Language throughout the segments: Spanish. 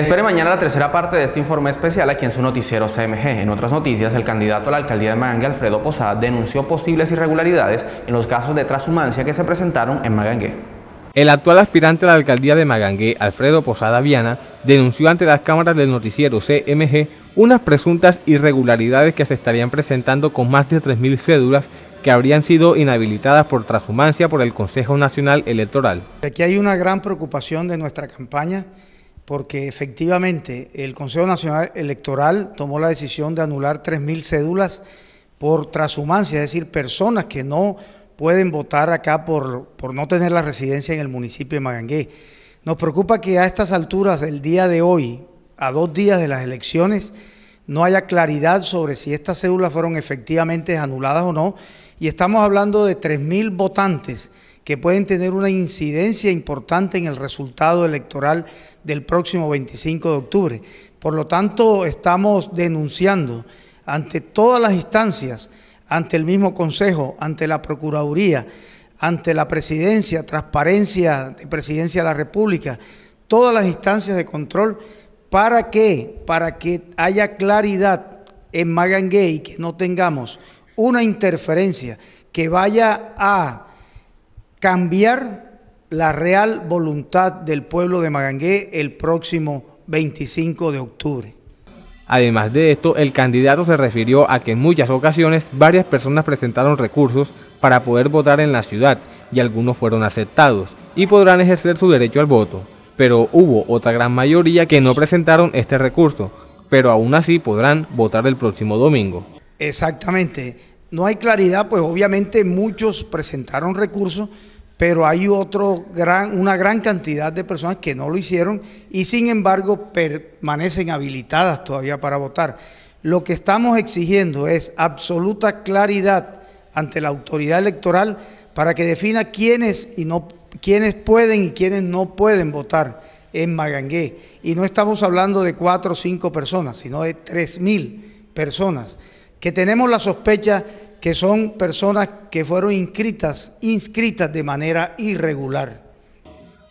Espere mañana la tercera parte de este informe especial aquí en su noticiero CMG. En otras noticias, el candidato a la alcaldía de Magangue, Alfredo Posada, denunció posibles irregularidades en los casos de transhumancia que se presentaron en Magangue. El actual aspirante a la alcaldía de Magangué, Alfredo Posada Viana, denunció ante las cámaras del noticiero CMG unas presuntas irregularidades que se estarían presentando con más de 3.000 cédulas que habrían sido inhabilitadas por transhumancia por el Consejo Nacional Electoral. Aquí hay una gran preocupación de nuestra campaña porque efectivamente el Consejo Nacional Electoral tomó la decisión de anular 3.000 cédulas por trashumancia, es decir, personas que no pueden votar acá por, no tener la residencia en el municipio de Magangué. Nos preocupa que a estas alturas el día de hoy, a dos días de las elecciones, no haya claridad sobre si estas cédulas fueron efectivamente anuladas o no y estamos hablando de 3.000 votantes que pueden tener una incidencia importante en el resultado electoral del próximo 25 de octubre. Por lo tanto, estamos denunciando ante todas las instancias, ante el mismo Consejo, ante la Procuraduría, ante la Presidencia, Transparencia de Presidencia de la República, todas las instancias de control, ¿para Para que haya claridad en Magangue y que no tengamos una interferencia que vaya a cambiar la real voluntad del pueblo de Magangué el próximo 25 de octubre. Además de esto, el candidato se refirió a que en muchas ocasiones varias personas presentaron recursos para poder votar en la ciudad y algunos fueron aceptados y podrán ejercer su derecho al voto, pero hubo otra gran mayoría que no presentaron este recurso, pero aún así podrán votar el próximo domingo. Exactamente, no hay claridad, pues obviamente muchos presentaron recursos, pero hay otro gran, una gran cantidad de personas que no lo hicieron y sin embargo permanecen habilitadas todavía para votar. Lo que estamos exigiendo es absoluta claridad ante la autoridad electoral para que defina quiénes y no quiénes pueden y quiénes no pueden votar en Magangué. Y no estamos hablando de cuatro o cinco personas, sino de tres mil personas que tenemos la sospecha que son personas que fueron inscritas, inscritas de manera irregular.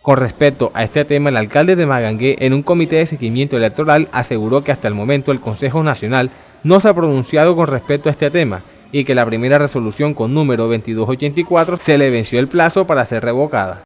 Con respecto a este tema, el alcalde de Magangué, en un comité de seguimiento electoral, aseguró que hasta el momento el Consejo Nacional no se ha pronunciado con respecto a este tema y que la primera resolución con número 2284 se le venció el plazo para ser revocada.